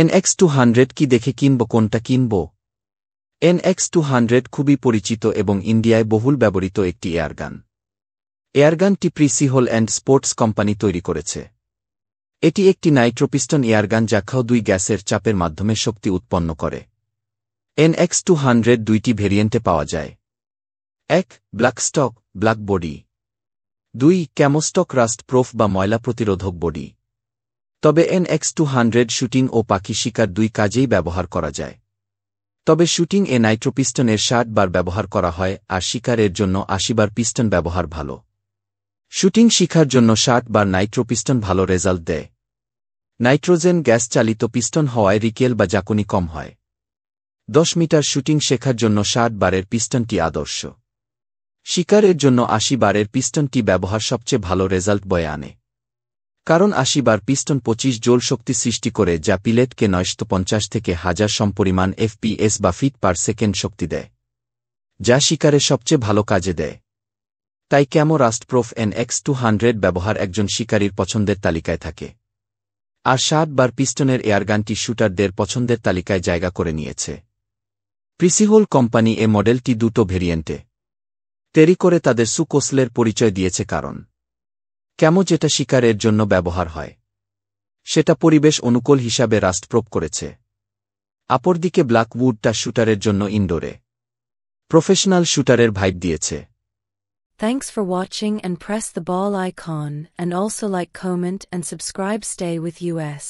NX two hundred কি দেখে কিনব কোনটা কিনব এনএক্স টু হান্ড্রেড খুবই পরিচিত এবং ইন্ডিয়ায় বহুল ব্যবহৃত একটি এয়ারগান এয়ারগানটি Precihole and sports company তৈরি করেছে এটি একটি নাইট্রোপিস্টন এয়ারগান যা খাও দুই গ্যাসের চাপের মাধ্যমে শক্তি উৎপন্ন করে এনএক্স টু হান্ড্রেড দুইটি ভেরিয়েন্টে পাওয়া যায় এক ব্ল্যাকস্টক ব্ল্যাক বডি দুই ক্যামোস্টক রাস্ট প্রোফ বা ময়লা প্রতিরোধক বডি তবে N X two hundred shooting ও পাখি শিকার দুই কাজেই ব্যবহার করা যায় তবে শ্যুটিং এ নাইট্রোপিস্টনের ষাট বার ব্যবহার করা হয় আর শিকারের জন্য আশিবার পিস্টন ব্যবহার ভালো শ্যুটিং শিখার জন্য ষাট বার নাইট্রোপিস্টন ভালো রেজাল্ট দেয় নাইট্রোজেন গ্যাস চালিত পিস্টন হওয়ায় রিকেল বা জাকুনি কম হয় দশ মিটার শ্যুটিং শেখার জন্য ষাট বারের পিস্টনটি আদর্শ শিকারের জন্য আশি বারের পিস্টনটি ব্যবহার সবচেয়ে ভালো রেজাল্ট বয়ে আনে কারণ আশি বার পিস্টন পঁচিশ জোল শক্তি সৃষ্টি করে যা পিলেটকে নয়শত পঞ্চাশ থেকে হাজার সমপরিমাণ এফপিএস বা ফিট পার সেকেন্ড শক্তি দেয় যা শিকারে সবচেয়ে ভালো কাজে দেয় তাই camo rustproof N X two hundred ব্যবহার একজন শিকারীর পছন্দের তালিকায় থাকে আর সাত বার পিস্টনের এয়ারগানটি শ্যুটারদের পছন্দের তালিকায় জায়গা করে নিয়েছে প্রিসিহোল কোম্পানি এ মডেলটি দুটো ভেরিয়েন্টে তেরি করে তাদের সুকোসলের পরিচয় দিয়েছে কারণ কেম যেটা শিকারের জন্য ব্যবহার হয় সেটা পরিবেশ অনুকূল হিসাবে রাষ্ট্রপ্রোপ করেছে অপরদিকে ব্ল্যাকউডটা শুটারের জন্য ইনডোরে প্রফেশনাল শুটারের ভাইব দিয়েছে for watching and press the bell icon and also like comment and subscribe stay with US